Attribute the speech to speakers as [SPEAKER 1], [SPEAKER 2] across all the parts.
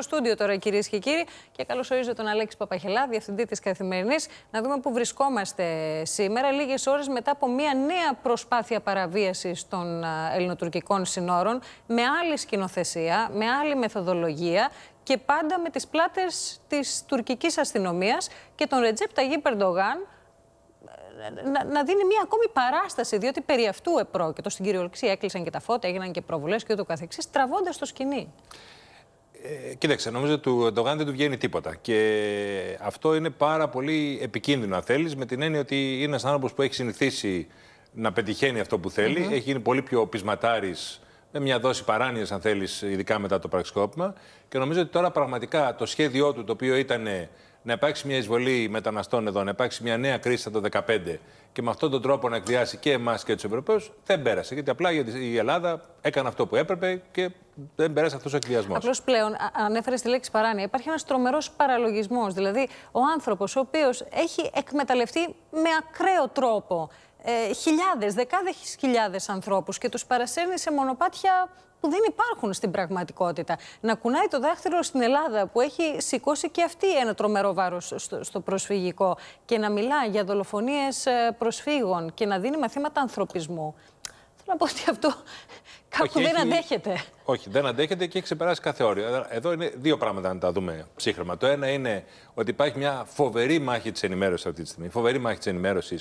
[SPEAKER 1] στο στούντιο τώρα, κυρίες και κύριοι. Και καλωσορίζω τον Αλέξη Παπαχελά, διευθυντή της Καθημερινής, να δούμε πού βρισκόμαστε σήμερα, λίγες ώρες μετά από μια νέα προσπάθεια παραβίασης των ελληνοτουρκικών συνόρων, με άλλη σκηνοθεσία, με άλλη μεθοδολογία και πάντα με τις πλάτες της τουρκικής αστυνομίας και τον Ρετζέπ Ταγί Περντογάν ε, να, να δίνει μια ακόμη παράσταση, διότι περί αυτού επρόκειτο στην κυριολεξία έκλεισαν και τα φώτα, έγιναν και προβουλέ και ούτω καθεξής, τραβώντας το σκηνή.
[SPEAKER 2] Ε, κοίταξε, νομίζω του Ερντογάν δεν του βγαίνει τίποτα. Και αυτό είναι πάρα πολύ επικίνδυνο, αν θέλεις, με την έννοια ότι είναι ένας άνθρωπος που έχει συνηθίσει να πετυχαίνει αυτό που θέλει. Έχει γίνει πολύ πιο πεισματάρη, με μια δόση παράνοιας, αν θέλεις, ειδικά μετά το πραξικόπημα. Και νομίζω ότι τώρα πραγματικά το σχέδιό του, το οποίο ήταν να υπάρξει μια εισβολή μεταναστών εδώ, να υπάρξει μια νέα κρίση από το 2015 και με αυτόν τον τρόπο να εκδιάσει και εμάς και τους Ευρωπαίους, δεν πέρασε. Γιατί απλά η Ελλάδα έκανε αυτό που έπρεπε και δεν πέρασε αυτός ο εκδιασμό. Απλώς
[SPEAKER 1] πλέον, ανέφερες τη λέξη παράνοια, υπάρχει ένας τρομερός παραλογισμός. Δηλαδή, ο άνθρωπος ο οποίος έχει εκμεταλλευτεί με ακραίο τρόπο ε, χιλιάδες, δεκάδες χιλιάδες ανθρώπους και τους παρασέρνει σε μονοπάτια που δεν υπάρχουν στην πραγματικότητα. Να κουνάει το δάχτυλο στην Ελλάδα που έχει σηκώσει και αυτή ένα τρομερό βάρος στο προσφυγικό και να μιλά για δολοφονίες ε, προσφύγων και να δίνει μαθήματα ανθρωπισμού. Θέλω να πω ότι αυτό Κάπου όχι, δεν έχει... αντέχετε.
[SPEAKER 2] Όχι, δεν αντέχετε και έχει ξεπεράσει κάθε όριο. Εδώ είναι δύο πράγματα να τα δούμε ψύχρεμα. Το ένα είναι ότι υπάρχει μια φοβερή μάχη της ενημέρωσης αυτή τη στιγμή. Φοβερή μάχη της ενημέρωσης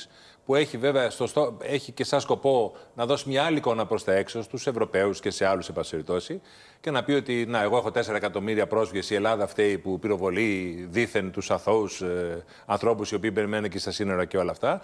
[SPEAKER 2] που έχει βέβαια στο έχει και σαν σκοπό να δώσει μια άλλη εικόνα προς τα έξω στους Ευρωπαίους και σε άλλους, εν και να πει ότι να, εγώ έχω 4 εκατομμύρια πρόσφυγες, η Ελλάδα φταίει που πυροβολεί δίθεν τους αθώους ε, ανθρώπους οι οποίοι περιμένουν και στα σύνορα και όλα αυτά.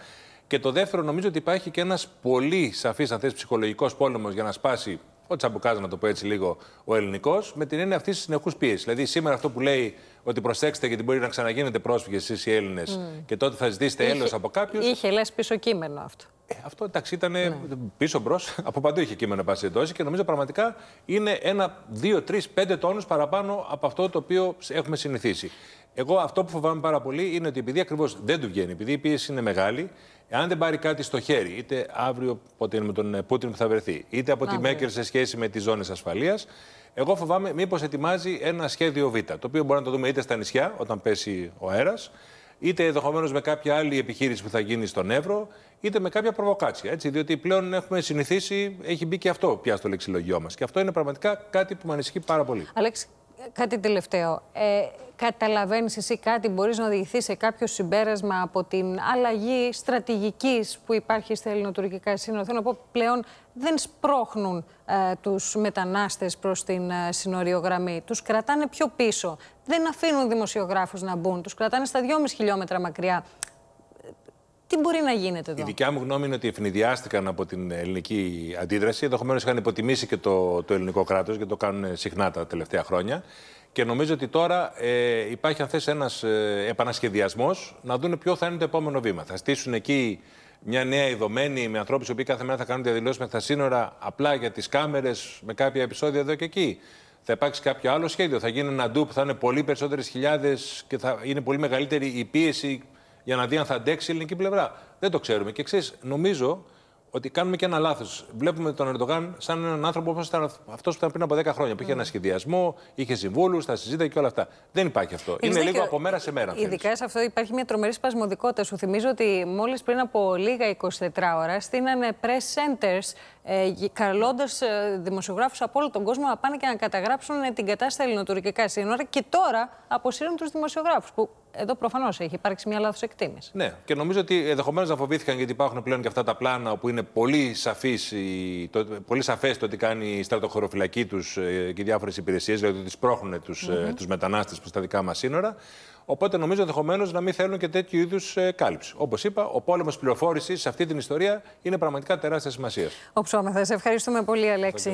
[SPEAKER 2] Και το δεύτερο, νομίζω ότι υπάρχει και ένας πολύ σαφής, αν θες, ψυχολογικός πόλεμος για να σπάσει ο τσαμπουκά, να το πω έτσι λίγο, ο ελληνικός, με την έννοια αυτής της συνεχούς πίεσης. Δηλαδή, σήμερα αυτό που λέει ότι προσέξτε γιατί μπορεί να ξαναγίνετε πρόσφυγες εσείς οι Έλληνες mm. και τότε θα ζητήσετε έλεος από κάποιους. Είχε
[SPEAKER 1] λες πίσω κείμενο αυτό.
[SPEAKER 2] Ε, αυτό εντάξει ήταν ναι. πίσω μπρος, από παντού είχε κείμενο πάση εντόση και νομίζω πραγματικά είναι ένα, δύο, τρεις, πέντε τόνους παραπάνω από αυτό το οποίο έχουμε συνηθίσει. Εγώ αυτό που φοβάμαι πάρα πολύ είναι ότι επειδή ακριβώς δεν του βγαίνει, επειδή η πίεση είναι μεγάλη, Εάν δεν πάρει κάτι στο χέρι, είτε αύριο πότε με τον ε, Πούτιν που θα βρεθεί, είτε από τη Μέκερ σε σχέση με τις ζώνες ασφαλείας, εγώ φοβάμαι μήπως ετοιμάζει ένα σχέδιο Β. Το οποίο μπορεί να το δούμε είτε στα νησιά, όταν πέσει ο αέρας, είτε ενδεχομένως με κάποια άλλη επιχείρηση που θα γίνει στον Εύρο, είτε με κάποια προβοκάτσια. Έτσι, διότι πλέον έχουμε συνηθίσει, έχει μπει και αυτό πια στο λεξιλογιό μας. Και αυτό είναι πραγματικά κάτι που με ανησυχεί πάρα πολύ.
[SPEAKER 1] Αλέξη, κάτι τελευταίο. Ε, Καταλαβαίνεις εσύ κάτι, μπορείς να οδηγηθείς σε κάποιο συμπέρασμα από την αλλαγή στρατηγικής που υπάρχει στα ελληνοτουρκικά σύνορα. Θέλω να πω πλέον δεν σπρώχνουν ε, τους μετανάστες προς την ε, συνοριογραμμή. Τους κρατάνε πιο πίσω. Δεν αφήνουν δημοσιογράφους να μπουν. Τους κρατάνε στα 2,5 χιλιόμετρα μακριά τι μπορεί να γίνεται εδώ. Η
[SPEAKER 2] δικιά μου γνώμη είναι ότι ευνηδιάστηκαν από την ελληνική αντίδραση. Ενδεχομένως είχαν υποτιμήσει και το, το ελληνικό κράτος, γιατί το κάνουν συχνά τα τελευταία χρόνια. Και νομίζω ότι τώρα ε, υπάρχει, αν θες, ένας ε, επανασχεδιασμός να δουν ποιο θα είναι το επόμενο βήμα. Θα στήσουν εκεί μια νέα ειδωμένη με ανθρώπους που κάθε μέρα θα κάνουν διαδηλώσεις με τα σύνορα απλά για τις κάμερες, με κάποια επεισόδια εδώ και εκεί. Θα υπάρξει κάποιο άλλο σχέδιο. Θα γίνει ένα ντου που θα είναι πολύ περισσότερες χιλιάδες και θα είναι πολύ μεγαλύτερη η πίεση για να δει αν θα αντέξει η ελληνική πλευρά. Δεν το ξέρουμε. Και εξή, νομίζω ότι κάνουμε και ένα λάθος. Βλέπουμε τον Ερντογάν σαν έναν άνθρωπο όπως ήταν αυτός που ήταν πριν από 10 χρόνια. Που είχε ένα σχεδιασμό, είχε συμβούλους, τα συζήτηση και όλα αυτά. Δεν υπάρχει αυτό. είναι λίγο από μέρα σε μέρα. Ειδικά
[SPEAKER 1] σε αυτό υπάρχει μια τρομερή σπασμωδικότητα. Σου θυμίζω ότι μόλις πριν από λίγα 24 ώρα στείλανε press centers ε, καλώντα ε, δημοσιογράφους από όλο τον κόσμο να πάνε και να καταγράψουν την κατάσταση ελληνοτουρκικά σύνορα και τώρα αποσύρουν τους δημοσιογράφους. Εδώ προφανώς έχει υπάρξει μια λάθος εκτίμηση.
[SPEAKER 2] Ναι, και νομίζω ότι ενδεχομένως να φοβήθηκαν γιατί υπάρχουν πλέον και αυτά τα πλάνα όπου είναι πολύ, σαφής, το, πολύ σαφές το τι κάνει η στρατοχωροφυλακή τους ε, και οι διάφορες υπηρεσίες, δηλαδή ότι πρόχνουν τους mm ε, -hmm. μετανάστες προς τα δικά μας σύνορα. Οπότε νομίζω ενδεχομένως να μην θέλουν και τέτοιου είδους ε, κάλυψη. Όπως είπα, ο πόλεμος πληροφόρησης σε αυτή την ιστορία είναι πραγματικά τεράστια σημασία.
[SPEAKER 1] Ο σε ευχαριστούμε πολύ, Αλέξη.